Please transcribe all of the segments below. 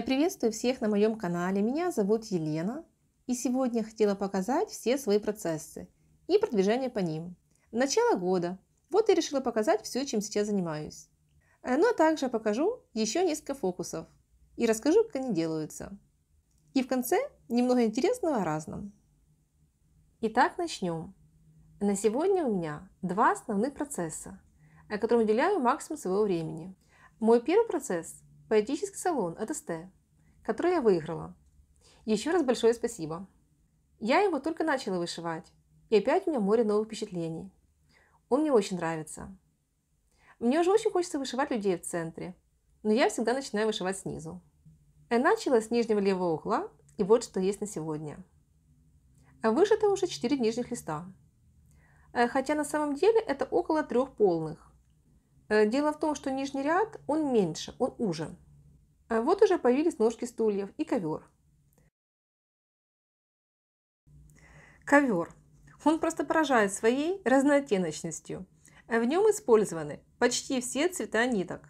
Я приветствую всех на моем канале, меня зовут Елена, и сегодня хотела показать все свои процессы и продвижение по ним. Начало года, вот я решила показать все, чем сейчас занимаюсь. Э, Но ну, а также покажу еще несколько фокусов и расскажу, как они делаются. И в конце немного интересного о разном. Итак, начнем. На сегодня у меня два основных процесса, которым уделяю максимум своего времени. Мой первый процесс – поэтический салон от СТ, который я выиграла. Еще раз большое спасибо. Я его только начала вышивать, и опять у меня море новых впечатлений. Он мне очень нравится. Мне уже очень хочется вышивать людей в центре, но я всегда начинаю вышивать снизу. Я начала с нижнего левого угла, и вот что есть на сегодня. А вышито уже 4 нижних листа. Э, хотя на самом деле это около трех полных. Э, дело в том, что нижний ряд, он меньше, он уже. А вот уже появились ножки стульев и ковер. Ковер. Он просто поражает своей разнооттеночностью. В нем использованы почти все цвета ниток.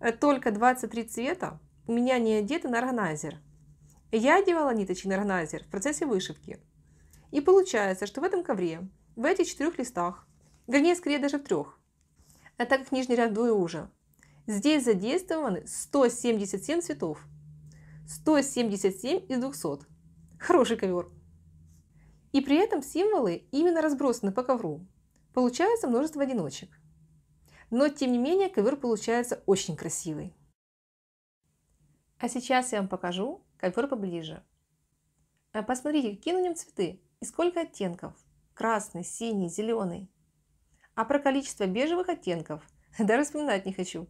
Э, только 23 цвета у меня не одеты на органайзер. Я одевала ниточки на органайзер в процессе вышивки. И получается, что в этом ковре, в этих четырех листах, вернее, скорее даже в трех, а так как нижний ряд был уже. Здесь задействованы 177 цветов. 177 из 200. Хороший ковер. И при этом символы именно разбросаны по ковру. Получается множество одиночек. Но тем не менее ковер получается очень красивый. А сейчас я вам покажу ковер поближе. А посмотрите, какие на нем цветы и сколько оттенков. Красный, синий, зеленый. А про количество бежевых оттенков даже вспоминать не хочу.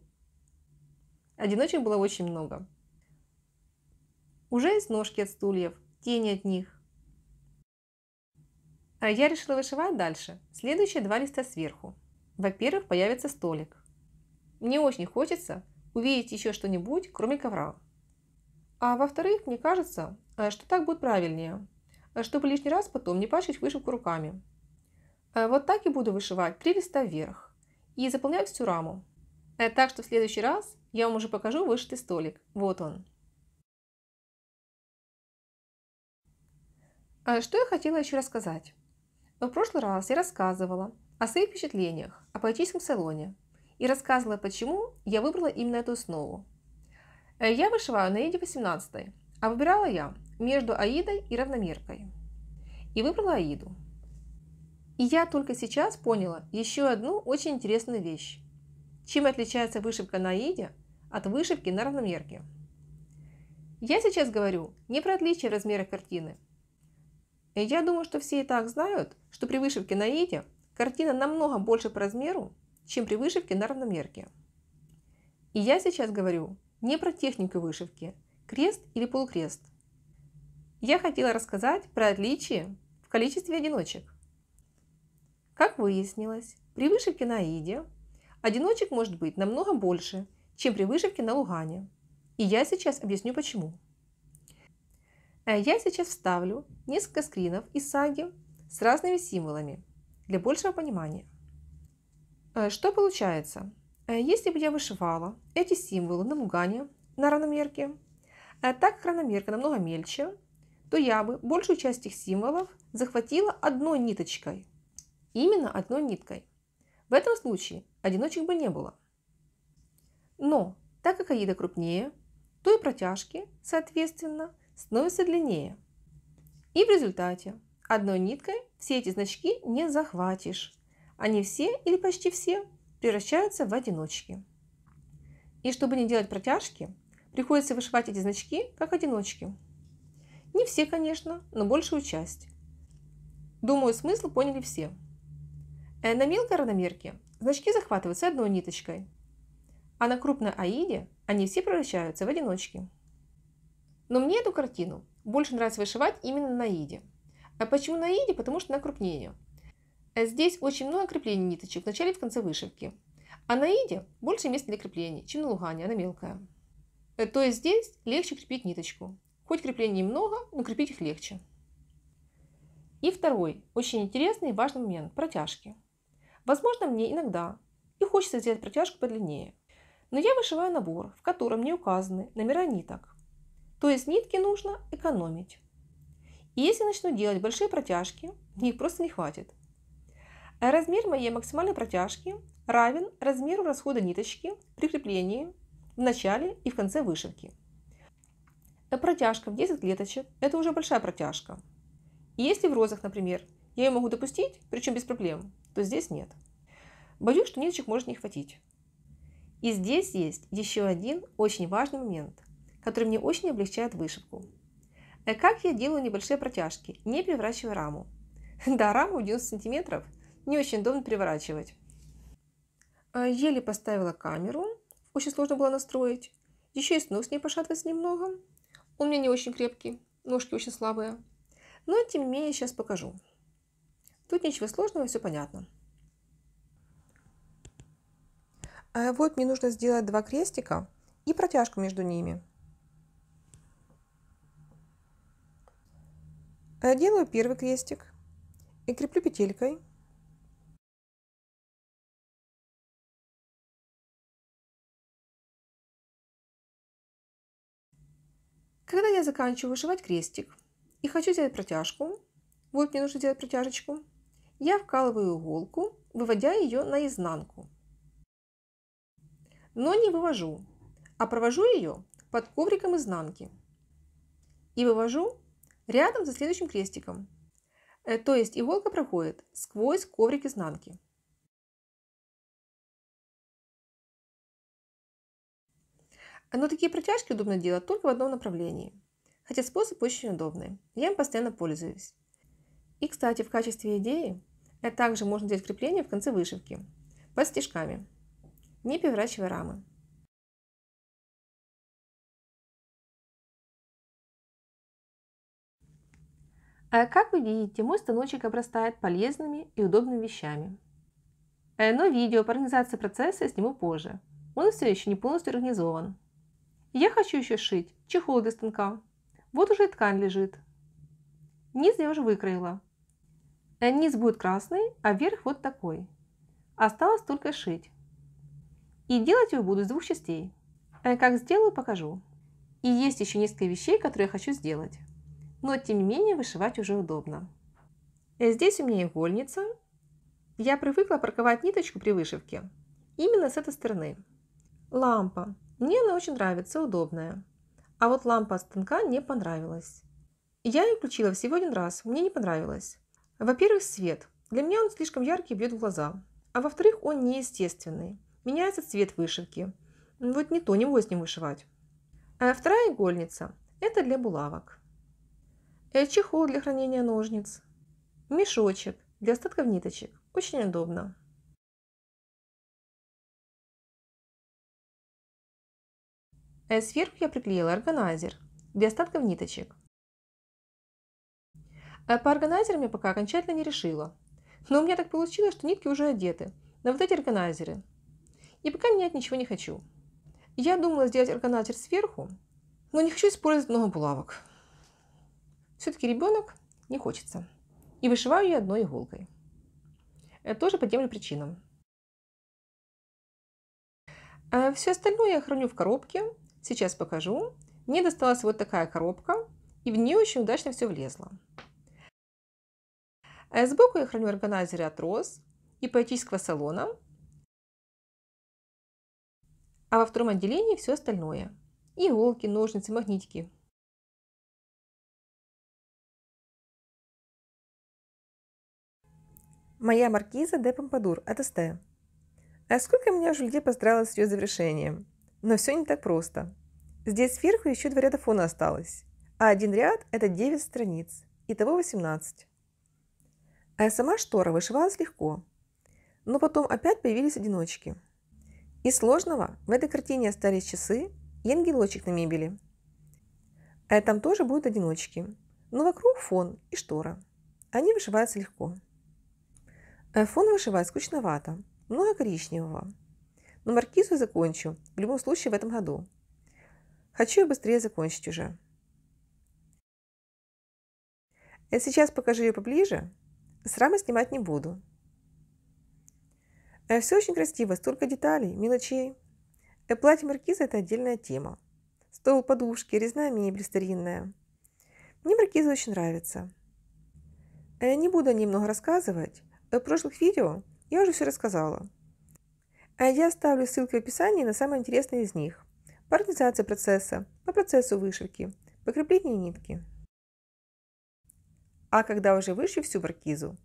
Одиночек было очень много. Уже есть ножки от стульев, тени от них. А я решила вышивать дальше. Следующие два листа сверху. Во-первых, появится столик. Мне очень хочется увидеть еще что-нибудь, кроме ковра. А во-вторых, мне кажется, э, что так будет правильнее, э, чтобы лишний раз потом не пачкать вышивку руками. Э, вот так и буду вышивать, три листа вверх. И заполнять всю раму. Э, так что в следующий раз я вам уже покажу вышитый столик. Вот он. Э, что я хотела еще рассказать. В прошлый раз я рассказывала о своих впечатлениях о поэтическом салоне и рассказывала, почему я выбрала именно эту основу. Я вышиваю на Аиде 18, а выбирала я между Аидой и равномеркой. И выбрала Аиду. И я только сейчас поняла еще одну очень интересную вещь. Чем отличается вышивка на иде от вышивки на равномерке? Я сейчас говорю не про отличие размера картины. Я думаю, что все и так знают, что при вышивке на иде картина намного больше по размеру, чем при вышивке на равномерке. И я сейчас говорю не про технику вышивки, крест или полукрест. Я хотела рассказать про отличие в количестве одиночек. Как выяснилось, при вышивке на Иде одиночек может быть намного больше, чем при вышивке на Лугане. И я сейчас объясню почему. Э, я сейчас вставлю несколько скринов из саги с разными символами для большего понимания. Э, что получается? Э, если бы я вышивала эти символы на Лугане, на равномерке, так как равномерка намного мельче, то я бы большую часть их символов захватила одной ниточкой – именно одной ниткой. В этом случае одиночек бы не было. Но, так как аида крупнее, то и протяжки, соответственно, становятся длиннее. И в результате одной ниткой все эти значки не захватишь. Они все или почти все превращаются в одиночки. И чтобы не делать протяжки, приходится вышивать эти значки как одиночки. Не все, конечно, но большую часть. Думаю, смысл поняли все. Э, на мелкой равномерке значки захватываются одной ниточкой, а на крупной аиде они все превращаются в одиночки. Но мне эту картину больше нравится вышивать именно на аиде. А почему на аиде? Потому что на крупнее. Э, здесь очень много креплений ниточек в начале и в конце вышивки. А на иде больше места для креплений, чем на лугане, она мелкая. Э, то есть здесь легче крепить ниточку. Хоть креплений много, но крепить их легче. И второй, очень интересный и важный момент – протяжки. Возможно, мне иногда и хочется сделать протяжку подлиннее. Но я вышиваю набор, в котором не указаны номера ниток. То есть нитки нужно экономить. И если начну делать большие протяжки, мне их просто не хватит. А размер моей максимальной протяжки равен размеру расхода ниточки при креплении в начале и в конце вышивки. А протяжка в 10 клеточек – это уже большая протяжка. И если в розах, например, я ее могу допустить, причем без проблем, то здесь нет. Боюсь, что ниточек может не хватить. И здесь есть еще один очень важный момент, который мне очень облегчает вышивку. А как я делаю небольшие протяжки, не переворачивая раму. Да, раму 90 сантиметров не очень удобно переворачивать. А еле поставила камеру, очень сложно было настроить. Еще и с ног с ней пошатывается немного. Он у меня не очень крепкий, ножки очень слабые. Но тем не менее сейчас покажу. Тут ничего сложного, все понятно. А вот мне нужно сделать два крестика и протяжку между ними. Э, делаю первый крестик и креплю петелькой. Когда я заканчиваю вышивать крестик и хочу сделать протяжку, вот мне нужно сделать протяжечку, я вкалываю иголку, выводя ее наизнанку. Но не вывожу, а провожу ее под ковриком изнанки. И вывожу рядом за следующим крестиком. Э, то есть иголка проходит сквозь коврик изнанки. Но такие протяжки удобно делать только в одном направлении. Хотя способ очень удобный. Я им постоянно пользуюсь. И, кстати, в качестве идеи это также можно делать крепление в конце вышивки под стежками, не переворачивая рамы. А как вы видите, мой станочек обрастает полезными и удобными вещами. Э, но видео по организации процесса я сниму позже. Он все еще не полностью организован. Я хочу еще шить чехол для станка. Вот уже ткань лежит. Низ я уже выкроила, Э, низ будет красный, а верх вот такой. Осталось только шить. И делать его буду из двух частей. Э, как сделаю, покажу. И есть еще несколько вещей, которые я хочу сделать. Но тем не менее вышивать уже удобно. Э, здесь у меня игольница. Я привыкла парковать ниточку при вышивке. Именно с этой стороны. Лампа. Мне она очень нравится, удобная. А вот лампа от станка не понравилась. Я ее включила всего один раз, мне не понравилось. Во-первых, свет. Для меня он слишком яркий бьет в глаза. А во-вторых, он неестественный. Меняется цвет вышивки. Вот не то, не с ним вышивать. А вторая игольница – это для булавок. Э, чехол для хранения ножниц. Мешочек для остатков ниточек. Очень удобно. Э, сверху я приклеила органайзер для остатков ниточек. А по органайзерам я пока окончательно не решила. Но у меня так получилось, что нитки уже одеты. На вот эти органайзеры. И пока менять ничего не хочу. Я думала сделать органайзер сверху, но не хочу использовать много булавок. Все-таки ребенок не хочется. И вышиваю я одной иголкой. Это тоже по тем же причинам. А все остальное я храню в коробке. Сейчас покажу. Мне досталась вот такая коробка, и в нее очень удачно все влезло. А сбоку я храню органайзеры от роз и пойти салона. А во втором отделении все остальное. Иголки, ножницы, магнитики. Моя маркиза де Помпадур от СТ. А сколько меня уже людей поздравило с ее завершением. Но все не так просто. Здесь сверху еще два ряда фона осталось, а один ряд – это 9 страниц, итого 18. А сама штора вышивалась легко, но потом опять появились одиночки. И сложного в этой картине остались часы и ангелочек на мебели. А там тоже будут одиночки, но вокруг фон и штора. Они вышиваются легко. А фон вышивать скучновато, много коричневого. Но маркизу закончу, в любом случае в этом году. Хочу я быстрее закончить уже. Я сейчас покажу ее поближе, Срамы снимать не буду. Э, все очень красиво, столько деталей, мелочей. Э, платье маркиза – это отдельная тема. Стол, подушки, резная мебель старинная. Мне маркиза очень нравится. Э, не буду о ней много рассказывать. В прошлых видео я уже все рассказала. Я оставлю ссылки в описании на самые интересные из них. По организации процесса, по процессу вышивки, по креплению нитки. А когда уже вышью всю маркизу,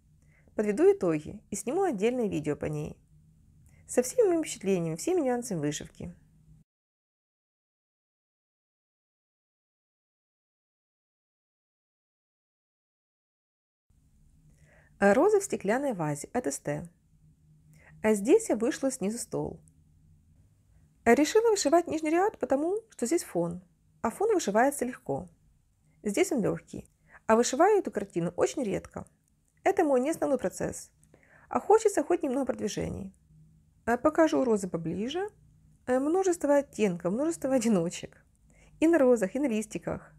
подведу итоги и сниму отдельное видео по ней. Со всеми моими впечатлениями, всеми нюансами вышивки. А Розы в стеклянной вазе от СТ. А здесь я вышла снизу стол. А решила вышивать нижний ряд, потому что здесь фон, а фон вышивается легко. Здесь он легкий. А вышиваю эту картину очень редко. Это мой не основной процесс. А хочется хоть немного продвижений. Э, покажу розы поближе. Э, множество оттенков, множество одиночек. И на розах, и на листиках.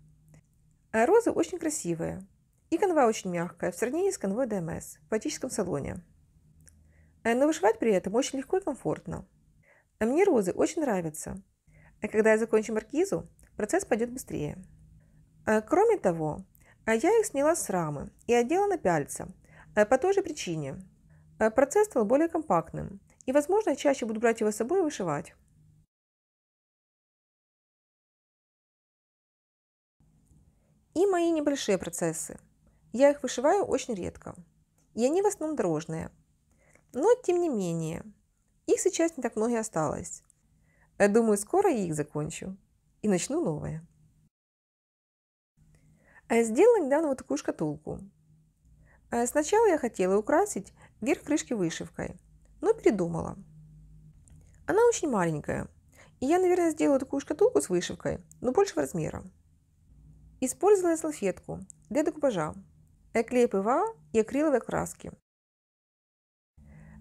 Э, розы очень красивые. И канва очень мягкая, в сравнении с канвой ДМС в поэтическом салоне. Но вышивать при этом очень легко и комфортно. мне розы очень нравятся. А когда я закончу маркизу, процесс пойдет быстрее. Кроме того, а я их сняла с рамы и одела на пяльца. Э, по той же причине. Э, процесс стал более компактным. И, возможно, чаще буду брать его с собой и вышивать. И мои небольшие процессы. Я их вышиваю очень редко. И они в основном дрожные. Но, тем не менее, их сейчас не так много и осталось. Э, думаю, скоро я их закончу. И начну новое. А сделала недавно ну, вот такую шкатулку. А сначала я хотела украсить верх крышки вышивкой, но передумала. Она очень маленькая, и я, наверное, сделаю такую шкатулку с вышивкой, но большего размера. Использовала салфетку для декупажа, клей ПВА и акриловые краски.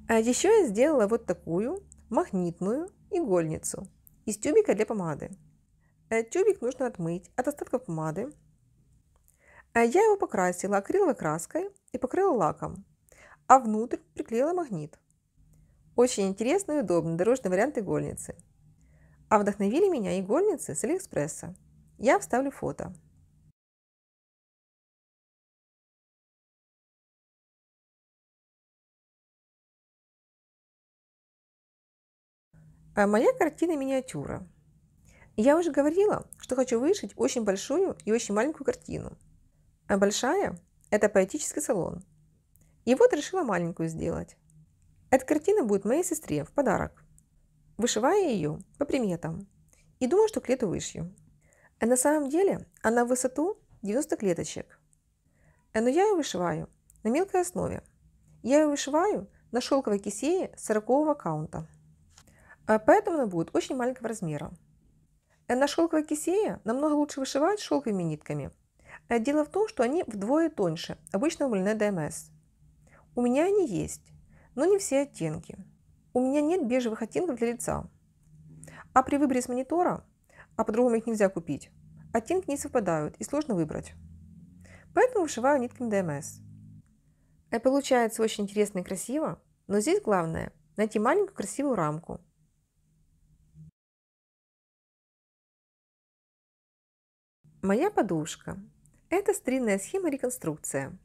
А еще я сделала вот такую магнитную игольницу из тюбика для помады. Э, тюбик нужно отмыть от остатков помады Э, я его покрасила акриловой краской и покрыла лаком, а внутрь приклеила магнит. Очень интересный и удобный дорожный вариант игольницы. А вдохновили меня игольницы с Алиэкспресса. Я вставлю фото. А моя картина миниатюра. Я уже говорила, что хочу вышить очень большую и очень маленькую картину – а большая – это поэтический салон. И вот решила маленькую сделать. Эта картина будет моей сестре в подарок. Вышиваю ее по приметам. И думаю, что к лету вышью. А на самом деле она в высоту 90 клеточек. Но я ее вышиваю на мелкой основе. Я ее вышиваю на шелковой кисее 40 аккаунта. А поэтому она будет очень маленького размера. Э, на шелковой кисее намного лучше вышивать шелковыми нитками – а дело в том, что они вдвое тоньше обычного Мулине ДМС. У меня они есть, но не все оттенки. У меня нет бежевых оттенков для лица. А при выборе с монитора, а по-другому их нельзя купить, оттенки не совпадают и сложно выбрать. Поэтому вышиваю нитками ДМС. И а получается очень интересно и красиво, но здесь главное – найти маленькую красивую рамку – Моя подушка. Это старинная схема реконструкция.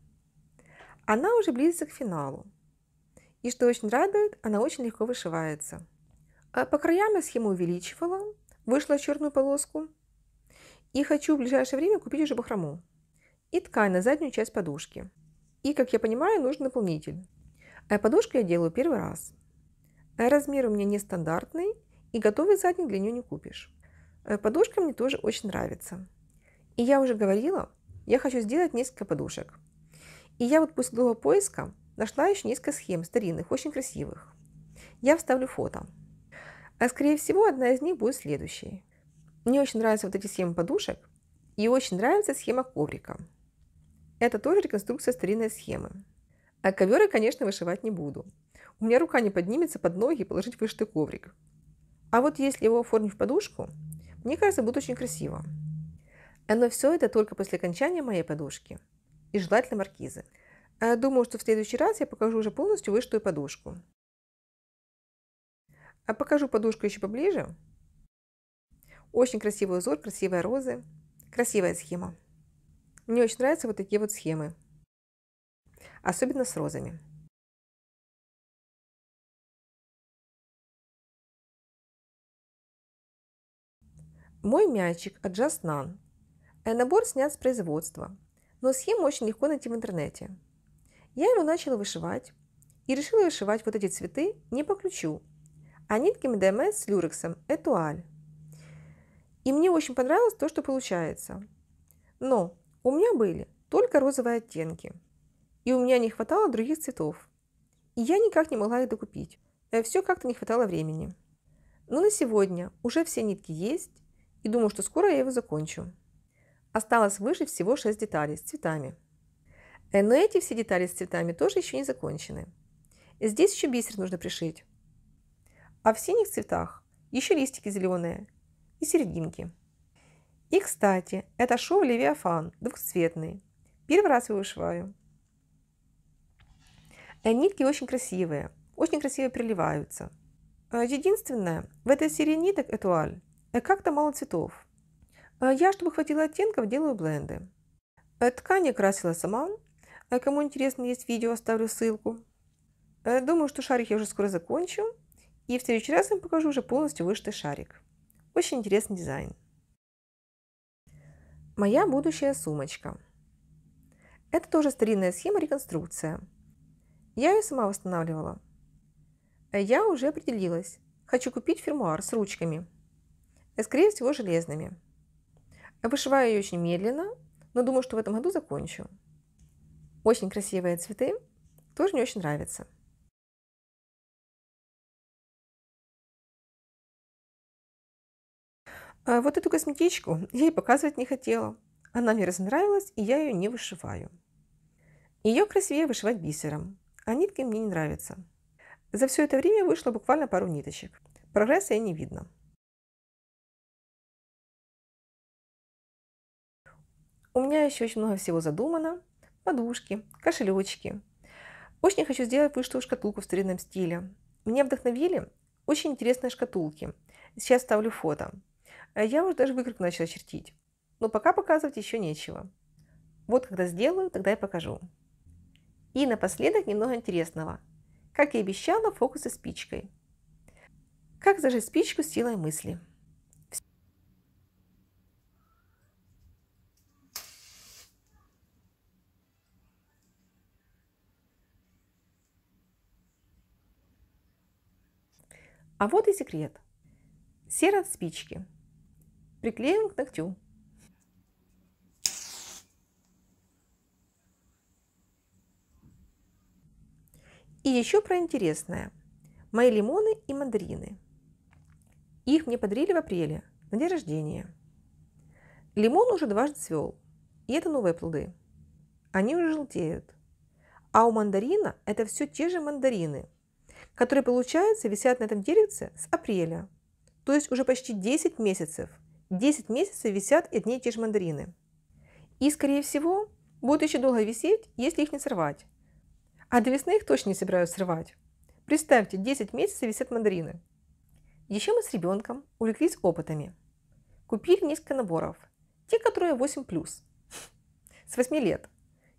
Она уже близится к финалу. И что очень радует, она очень легко вышивается. А по краям я схему увеличивала, вышла черную полоску. И хочу в ближайшее время купить уже бахрому. И ткань на заднюю часть подушки. И, как я понимаю, нужен наполнитель. А подушку я делаю первый раз. размер у меня нестандартный, и готовый задник для нее не купишь. Подушка мне тоже очень нравится. И я уже говорила, я хочу сделать несколько подушек. И я вот после долгого поиска нашла еще несколько схем старинных, очень красивых. Я вставлю фото. А скорее всего, одна из них будет следующей. Мне очень нравятся вот эти схемы подушек, и очень нравится схема коврика. Это тоже реконструкция старинной схемы. А ковер я, конечно, вышивать не буду. У меня рука не поднимется под ноги и положить вышитый коврик. А вот если его оформить в подушку, мне кажется, будет очень красиво. Но все это только после окончания моей подушки. И желательно маркизы. А, думаю, что в следующий раз я покажу уже полностью вышитую подушку. А покажу подушку еще поближе. Очень красивый узор, красивые розы. Красивая схема. Мне очень нравятся вот такие вот схемы. Особенно с розами. Мой мячик от Just None Э, набор снят с производства, но схему очень легко найти в интернете. Я его начала вышивать и решила вышивать вот эти цветы не по ключу, а нитками ДМС с люрексом «Этуаль». И мне очень понравилось то, что получается. Но у меня были только розовые оттенки, и у меня не хватало других цветов. И я никак не могла их докупить. Э, все как-то не хватало времени. Но на сегодня уже все нитки есть, и думаю, что скоро я его закончу. Осталось выше всего 6 деталей с цветами. Э, но эти все детали с цветами тоже еще не закончены. Здесь еще бисер нужно пришить. А в синих цветах еще листики зеленые и серединки. И, кстати, это шоу Левиафан, двухцветный. Первый раз его вышиваю. Э, нитки очень красивые, очень красиво переливаются. Э, единственное, в этой серии ниток этуаль как-то мало цветов. Э, я, чтобы хватило оттенков, делаю бленды. Э, ткань я красила сама. Э, кому интересно, есть видео, оставлю ссылку. Думаю, что шарик я уже скоро закончу. И в следующий раз я вам покажу уже полностью вышитый шарик. Очень интересный дизайн. Моя будущая сумочка. Это тоже старинная схема реконструкция. Я ее сама восстанавливала. Я уже определилась. Хочу купить фермуар с ручками. Скорее всего, железными вышиваю ее очень медленно, но думаю, что в этом году закончу. Очень красивые цветы, тоже мне очень нравятся. А вот эту косметичку я ей показывать не хотела. Она мне разнравилась, и я ее не вышиваю. Ее красивее вышивать бисером, а нитки мне не нравятся. За все это время вышло буквально пару ниточек. Прогресса я не видно. У меня еще очень много всего задумано. Подушки, кошелечки. Очень хочу сделать вышлую шкатулку в старинном стиле. Меня вдохновили очень интересные шкатулки. Сейчас ставлю фото. А я уже даже выкройку начала чертить. Но пока показывать еще нечего. Вот когда сделаю, тогда и покажу. И напоследок немного интересного. Как и обещала, фокусы спичкой. Как зажечь спичку с силой мысли. А вот и секрет. Сера от спички. Приклеил к ногтю. И еще про интересное. Мои лимоны и мандарины. Их мне подарили в апреле, на день рождения. Лимон уже дважды цвел, и это новые плоды. Они уже желтеют. А у мандарина это все те же мандарины – которые, получается, висят на этом деревце с апреля. То есть уже почти 10 месяцев. 10 месяцев висят одни и те же мандарины. И, скорее всего, будут еще долго висеть, если их не сорвать. А до весны их точно не собираюсь срывать. Представьте, 10 месяцев висят мандарины. Еще мы с ребенком увлеклись опытами. Купили несколько наборов. Те, которые 8+. С 8 лет.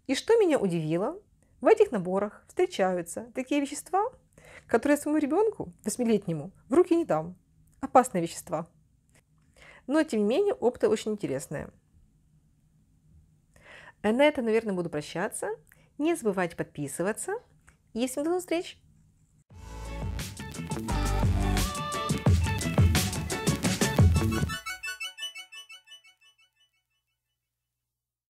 И что меня удивило, в этих наборах встречаются такие вещества, которые я своему ребенку, восьмилетнему, в руки не дам. Опасные вещества. Но, тем не менее, опыты очень интересные. А на этом, наверное, буду прощаться. Не забывайте подписываться. И Если до новых встреч!